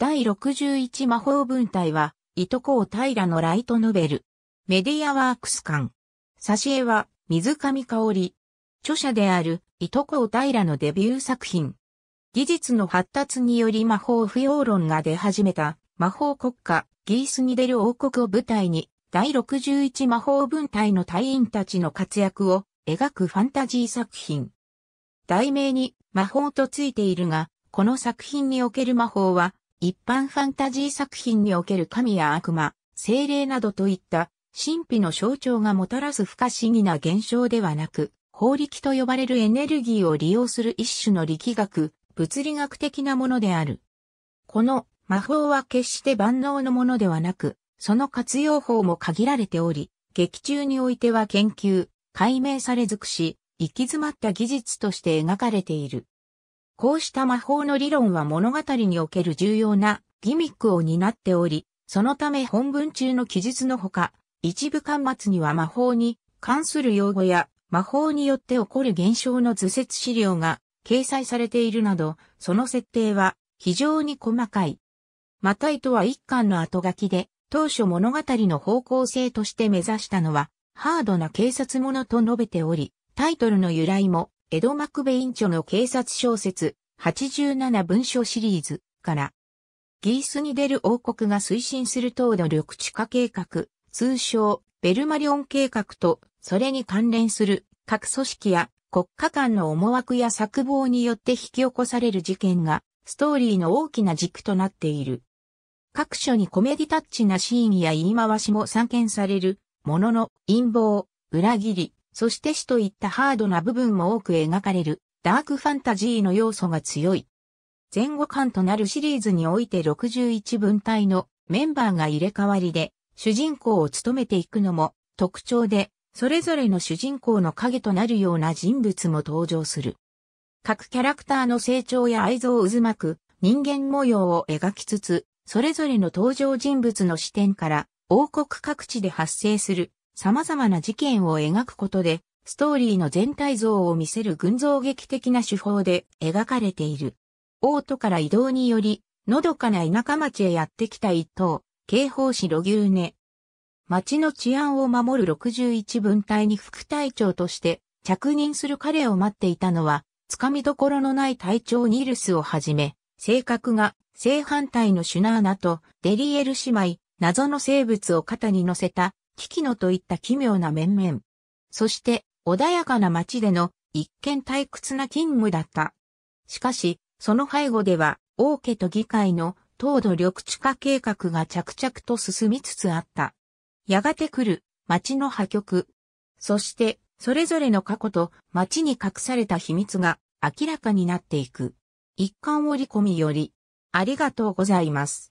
第61魔法文体は、いとこを平のライトノベル。メディアワークス館。挿絵は、水上香織。著者である、いとこを平のデビュー作品。技術の発達により魔法不要論が出始めた、魔法国家、ギースに出る王国を舞台に、第61魔法文体の隊員たちの活躍を描くファンタジー作品。題名に魔法とついているが、この作品における魔法は一般ファンタジー作品における神や悪魔、精霊などといった神秘の象徴がもたらす不可思議な現象ではなく、法力と呼ばれるエネルギーを利用する一種の力学、物理学的なものである。この魔法は決して万能のものではなく、その活用法も限られており、劇中においては研究、解明され尽くし、行き詰まった技術として描かれている。こうした魔法の理論は物語における重要なギミックを担っており、そのため本文中の記述のほか、一部巻末には魔法に関する用語や魔法によって起こる現象の図説資料が掲載されているなど、その設定は非常に細かい。またいとは一巻の後書きで、当初物語の方向性として目指したのは、ハードな警察ものと述べており、タイトルの由来も、エド・マクベイン著の警察小説、87文書シリーズから、ギースに出る王国が推進する党の緑地化計画、通称ベルマリオン計画と、それに関連する各組織や国家間の思惑や策謀によって引き起こされる事件が、ストーリーの大きな軸となっている。各所にコメディタッチなシーンや言い回しも散見される、ものの陰謀、裏切り、そして死といったハードな部分も多く描かれる、ダークファンタジーの要素が強い。前後巻となるシリーズにおいて61分隊のメンバーが入れ替わりで、主人公を務めていくのも特徴で、それぞれの主人公の影となるような人物も登場する。各キャラクターの成長や愛憎渦巻く人間模様を描きつつ、それぞれの登場人物の視点から王国各地で発生する様々な事件を描くことで、ストーリーの全体像を見せる群像劇的な手法で描かれている。王都から移動により、のどかな田舎町へやってきた一等、警報士ロギューネ。町の治安を守る61分隊に副隊長として着任する彼を待っていたのは、つかみどころのない隊長ニルスをはじめ、性格が正反対のシュナーナとデリエル姉妹、謎の生物を肩に乗せた危機のといった奇妙な面々。そして、穏やかな町での一見退屈な勤務だった。しかし、その背後では、王家と議会の糖土緑地化計画が着々と進みつつあった。やがて来る、町の破局。そして、それぞれの過去と町に隠された秘密が明らかになっていく。一貫折り込みより、ありがとうございます。